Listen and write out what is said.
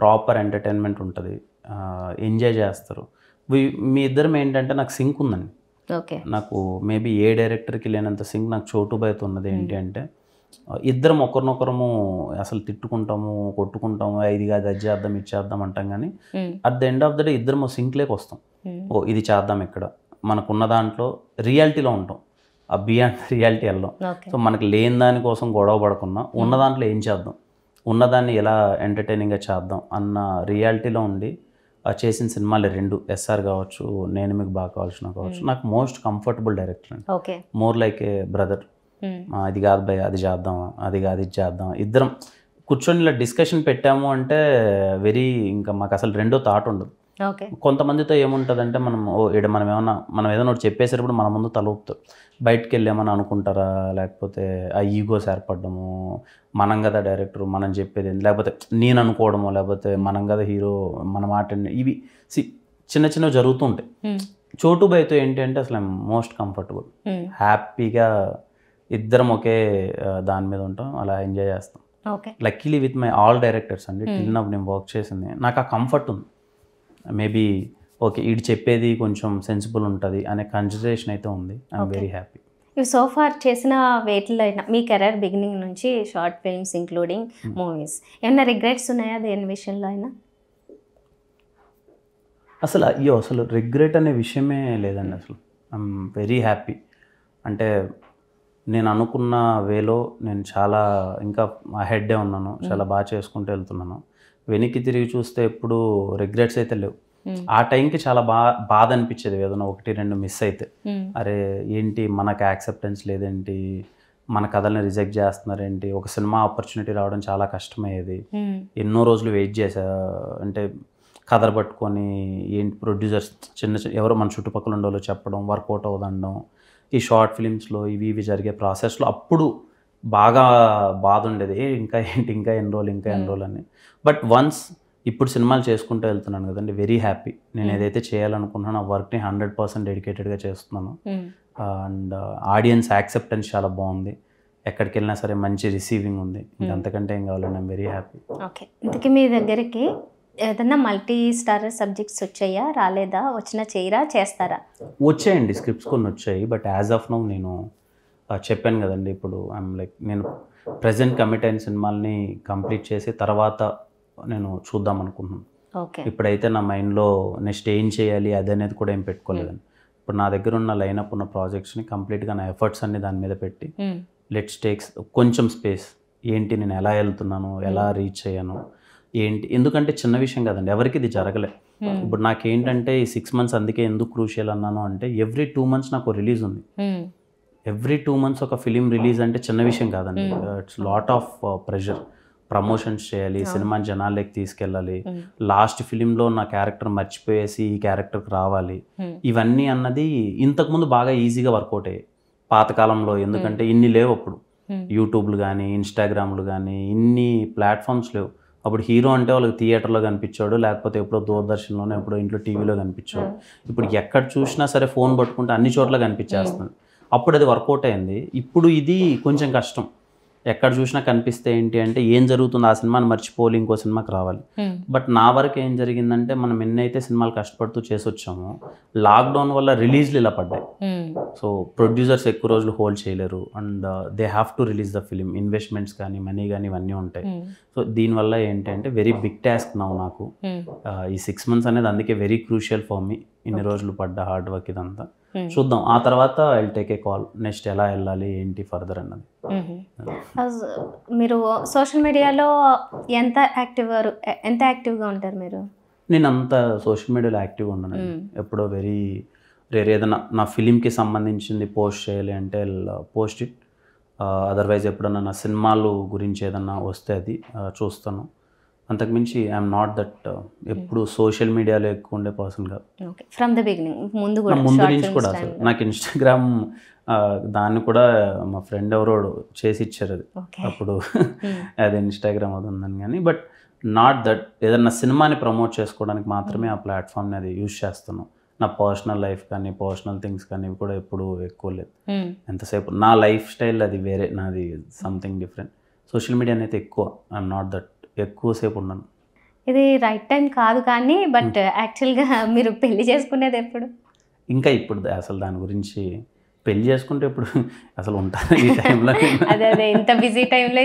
Proper entertainment ఉంటుంది enjoy చేస్తారు మీ ఇద్దరం ఏంటంటే నాకు సింక్ ఉందండి ఓకే నాకు మేబీ ఏ డైరెక్టర్కి లేనంత సింక్ నాకు చోటు బయట ఉన్నది ఏంటి అంటే ఇద్దరం ఒకరినొకరము అసలు తిట్టుకుంటాము కొట్టుకుంటాము ఇది కాదు అది చేద్దాం ఇది చేద్దాం అంటాం కానీ at the end of the day ఇద్దరం సింక్లేకి వస్తాం ఓ ఇది చేద్దాం ఇక్కడ మనకున్న దాంట్లో రియాలిటీలో ఉంటాం ఆ బియాండ్ రియాలిటీ వెళ్ళాం సో మనకి లేని దానికోసం గొడవ పడకుండా ఉన్న దాంట్లో ఏం చేద్దాం ఉన్నదాన్ని ఎలా ఎంటర్టైనింగ్గా చేద్దాం అన్న రియాలిటీలో ఉండి చేసిన సినిమాలు రెండు ఎస్ఆర్ కావచ్చు నేను మీకు బాగా కావాల్సిన కావచ్చు hmm. నాకు మోస్ట్ కంఫర్టబుల్ డైరెక్టర్ అండి మోర్ లైక్ ఏ బ్రదర్ అది కాదు భయ అది చేద్దాం అది కాదు ఇది చేద్దాం ఇద్దరం కూర్చొని ఇలా డిస్కషన్ పెట్టాము అంటే వెరీ ఇంకా మాకు అసలు రెండో థాట్ ఉండదు కొంతమందితో ఏముంటుందంటే మనం ఓ ఇక్కడ మనం ఏమన్నా మనం ఏదైనా ఒకటి చెప్పేసేటప్పుడు మన ముందు తల ఊపుతారు బయటకు వెళ్ళామని అనుకుంటారా లేకపోతే ఆ ఈగోస్ ఏర్పడము మనం కదా డైరెక్టర్ మనం చెప్పేది లేకపోతే నేను అనుకోవడము లేకపోతే మనం కదా హీరో మన మాట ఇవి సి చిన్న చిన్నవి జరుగుతూ ఉంటాయి చోటు బైతో ఏంటంటే అసలు మోస్ట్ కంఫర్టబుల్ హ్యాపీగా ఇద్దరం ఒకే దాని మీద ఉంటాం అలా ఎంజాయ్ చేస్తాం luckily with my all directors అండి టిల్ నేను వర్క్ చేసింది నాకు ఆ కంఫర్ట్ ఉంది మేబీ ఓకే ఇది చెప్పేది కొంచెం సెన్సిబుల్ ఉంటుంది అనే కన్సిడరేషన్ అయితే ఉంది ఐఎమ్ వెరీ హ్యాపీ ఇవి సోఫార్ చేసిన వేటిలో అయినా మీ కెరీర్ బిగినింగ్ నుంచి షార్ట్ ఫిల్మ్స్ ఇంక్లూడింగ్ మూవీస్ ఏమైనా రిగ్రెట్స్ ఉన్నాయా దేని విషయంలో అయినా అసలు అయ్యో అసలు రిగ్రెట్ అనే విషయమే లేదండి అసలు ఐఎమ్ వెరీ హ్యాపీ అంటే నేను అనుకున్న వేలో నేను చాలా ఇంకా హెడ్డే ఉన్నాను చాలా hmm. బాగా చేసుకుంటూ వెళ్తున్నాను వెనక్కి తిరిగి చూస్తే ఎప్పుడు రిగ్రెట్స్ అయితే లేవు ఆ టైంకి చాలా బా బాధ అనిపించేది ఏదైనా ఒకటి రెండు మిస్ అయితే అరే ఏంటి మనకు యాక్సెప్టెన్స్ లేదేంటి మన కథల్ని రిజెక్ట్ చేస్తున్నారేంటి ఒక సినిమా ఆపర్చునిటీ రావడం చాలా కష్టమయ్యేది ఎన్నో రోజులు వెయిట్ చేసా అంటే కథలు పట్టుకొని ఏంటి ప్రొడ్యూసర్స్ చిన్న ఎవరు మన చుట్టుపక్కల ఉండేవాళ్ళు చెప్పడం వర్కౌట్ అవుదనడం ఈ షార్ట్ ఫిలిమ్స్లో ఇవి ఇవి జరిగే ప్రాసెస్లో అప్పుడు బాగా బాధ ఉండేది ఇంకా ఏంటి ఇంకా ఎన్ని రోజులు ఇంకా ఎన్ని రోజులు అని బట్ వన్స్ ఇప్పుడు సినిమాలు చేసుకుంటూ వెళ్తున్నాను కదండి వెరీ హ్యాపీ నేను ఏదైతే చేయాలనుకుంటున్నానో ఆ వర్క్ని హండ్రెడ్ పర్సెంట్ డెడికేటెడ్గా చేస్తున్నాను అండ్ ఆడియన్స్ యాక్సెప్టెన్స్ చాలా బాగుంది ఎక్కడికి వెళ్ళినా సరే మంచి రిసీవింగ్ ఉంది అంతకంటే ఏం కావాలని వెరీ హ్యాపీ ఓకే ఇంతకీ మీ దగ్గరికి ఏదన్నా మల్టీ స్టార్ సబ్జెక్ట్స్ వచ్చాయా రాలేదా వచ్చినా చేయరా చేస్తారా వచ్చాయండి స్క్రిప్ట్స్ కొన్ని వచ్చాయి బట్ యాజ్ ఆఫ్ నౌ నేను చెప్పాను కదండి ఇప్పుడు ఐఎమ్ లైక్ నేను ప్రజెంట్ కమిట్ అయిన సినిమాల్ని కంప్లీట్ చేసి తర్వాత నేను చూద్దాం అనుకుంటున్నాను ఇప్పుడైతే నా మైండ్లో నెక్స్ట్ ఏం చేయాలి అది అనేది కూడా ఏం పెట్టుకోలేదని ఇప్పుడు నా దగ్గర ఉన్న లైనప్ ఉన్న ప్రాజెక్ట్స్ని కంప్లీట్గా నా ఎఫర్ట్స్ అన్ని దాని మీద పెట్టి లెట్స్ టేక్స్ కొంచెం స్పేస్ ఏంటి నేను ఎలా వెళ్తున్నాను ఎలా రీచ్ అయ్యాను ఏంటి ఎందుకంటే చిన్న విషయం కదండి ఎవరికి ఇది జరగలే ఇప్పుడు నాకేంటంటే ఈ సిక్స్ మంత్స్ అందుకే ఎందుకు క్రూషియల్ అన్నాను అంటే ఎవ్రీ టూ మంత్స్ నాకు రిలీజ్ ఉంది ఎవ్రీ టూ మంత్స్ ఒక ఫిలిం రిలీజ్ అంటే చిన్న విషయం కాదండి it's lot of pressure promotions చేయాలి hmm. సినిమా జనాల్లోకి తీసుకెళ్ళాలి లాస్ట్ ఫిలింలో నా క్యారెక్టర్ మర్చిపోయేసి ఈ క్యారెక్టర్కి రావాలి hmm. ఇవన్నీ అన్నది ఇంతకుముందు బాగా ఈజీగా వర్కౌట్ అయ్యాయి పాతకాలంలో ఎందుకంటే hmm. ఇన్ని లేవు అప్పుడు యూట్యూబ్లు కానీ ఇన్స్టాగ్రామ్లు కానీ ఇన్ని ప్లాట్ఫామ్స్ లేవు అప్పుడు హీరో అంటే వాళ్ళకి థియేటర్లో కనిపించాడు లేకపోతే ఎప్పుడో దూరదర్శన్లోనే ఎప్పుడో ఇంట్లో టీవీలో కనిపించాడు ఇప్పుడు ఎక్కడ చూసినా సరే ఫోన్ పట్టుకుంటే అన్ని చోట్ల కనిపించేస్తుంది అప్పుడు అది వర్కౌట్ అయింది ఇప్పుడు ఇది కొంచెం కష్టం ఎక్కడ చూసినా కనిపిస్తే ఏంటి అంటే ఏం జరుగుతుంది ఆ సినిమాని మర్చిపోలే ఇంకో సినిమాకి రావాలి బట్ నా వరకు ఏం జరిగిందంటే మనం ఎన్నైతే సినిమాలు కష్టపడుతూ చేసి వచ్చామో లాక్డౌన్ వల్ల రిలీజ్లు ఇలా పడ్డాయి సో ప్రొడ్యూసర్స్ ఎక్కువ రోజులు హోల్డ్ చేయలేరు and they have to release the film investments కానీ మనీ కానీ ఇవన్నీ ఉంటాయి సో దీనివల్ల అంటే వెరీ బిగ్ టాస్క్ నా నాకు ఈ సిక్స్ మంత్స్ అనేది అందుకే వెరీ క్రూషియల్ ఫర్ మీ ఇన్ని రోజులు పడ్డ హార్డ్ వర్క్ ఇదంతా Hmm. చూద్దాం ఆ తర్వాత I'll take a call next ఎలా వెళ్ళాలి ఏంటి ఫర్దర్ అన్నది hmm. Hmm. మీరు సోషల్ మీడియాలో ఎంత యాక్టివ్ ఎంత యాక్టివ్గా ఉంటారు మీరు నేను అంత సోషల్ మీడియాలో యాక్టివ్గా ఉన్నాను ఎప్పుడో వెరీ రేర్ ఏదైనా నా ఫిలింకి సంబంధించింది పోస్ట్ చేయాలి అంటే పోస్ట్ ఇట్ అదర్వైజ్ ఎప్పుడన్నా నా సినిమాలు గురించి ఏదన్నా వస్తే అది uh, చూస్తాను అంతకుమించి ఐఎమ్ నాట్ దట్ uh, ఎప్పుడు సోషల్ మీడియాలో ఎక్కువ ఉండే పర్సన్ కాదు ఫ్రమ్ ద బిగినింగ్ ముందు కూడా ముందు నుంచి కూడా అసలు నాకు ఇన్స్టాగ్రామ్ uh, దాన్ని కూడా మా ఫ్రెండ్ ఎవరో చేసి ఇచ్చారు అది అప్పుడు hmm. అది ఇన్స్టాగ్రామ్ అది ఉందని కానీ బట్ నాట్ దట్ ఏదన్నా సినిమాని ప్రమోట్ చేసుకోవడానికి మాత్రమే hmm. ఆ ప్లాట్ఫామ్ని అది యూజ్ చేస్తున్నాం నా పర్సనల్ లైఫ్ కానీ పర్సనల్ థింగ్స్ కానీ కూడా ఎప్పుడు ఎక్కువ లేదు hmm. ఎంతసేపు నా లైఫ్ స్టైల్ అది వేరే నాది సంథింగ్ డిఫరెంట్ సోషల్ మీడియా అనేది ఎక్కువ ఐఎమ్ నాట్ దట్ ఎక్కువసేపు ఉన్నాను ఇది రైట్ టైం కాదు కానీ బట్ యాక్చువల్గా మీరు పెళ్లి చేసుకునేది ఎప్పుడు ఇంకా ఇప్పుడు అసలు దాని గురించి పెళ్లి చేసుకుంటే ఇప్పుడు అసలు ఉంటాను ఈ టైంలో అదే అదే ఇంత బిజీ టైంలో